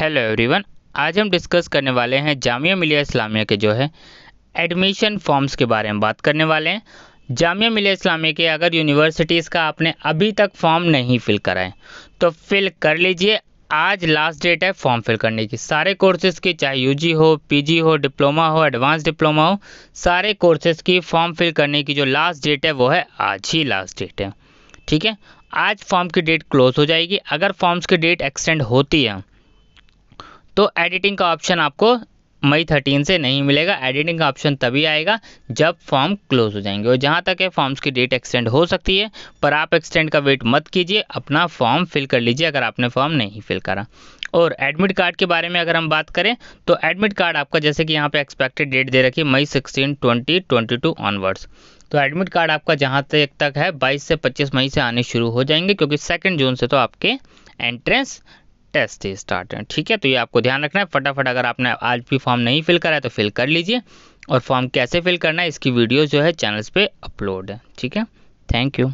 hello everyone आज हम discuss करने वाले हैं जामिया मिलिया इस्लामिया के जो है एडमिशन फॉर्म्स के बारे में बात करने वाले हैं जामिया मिलिया इस्लामिया के अगर यूनिवर्सिटीज़ का आपने अभी तक फॉर्म नहीं फिल करा है तो फिल कर लीजिए आज लास्ट डेट है फॉर्म फिल करने की सारे कोर्सेज की चाहे यू हो पी हो डिप्लोमा हो एडवांस डिप्लोमा हो सारे कोर्सेज की फॉर्म फिल करने की जो लास्ट डेट है वो है आज ही लास्ट डेट है ठीक है आज फॉर्म की डेट क्लोज हो जाएगी अगर फॉर्म्स की डेट एक्सटेंड होती है तो एडिटिंग का ऑप्शन आपको मई थर्टीन से नहीं मिलेगा एडिटिंग का ऑप्शन तभी आएगा जब फॉर्म क्लोज हो जाएंगे और जहाँ तक है फॉर्म्स की डेट एक्सटेंड हो सकती है पर आप एक्सटेंड का वेट मत कीजिए अपना फॉर्म फिल कर लीजिए अगर आपने फॉर्म नहीं फिल करा और एडमिट कार्ड के बारे में अगर हम बात करें तो एडमिट कार्ड आपका जैसे कि यहाँ पर एक्सपेक्टेड डेट दे रखी May sixteen twenty twenty two onwards तो एडमिट कार्ड आपका जहाँ तक तक है 22 से 25 मई से आने शुरू हो जाएंगे क्योंकि सेकेंड जून से तो आपके एंट्रेंस टेस्ट स्टार्ट ठीक है तो ये आपको ध्यान रखना है फटाफट अगर आपने आज भी फॉर्म नहीं फिल करा है तो फिल कर लीजिए और फॉर्म कैसे फिल करना है इसकी वीडियो जो है चैनल्स पे अपलोड है ठीक है थैंक यू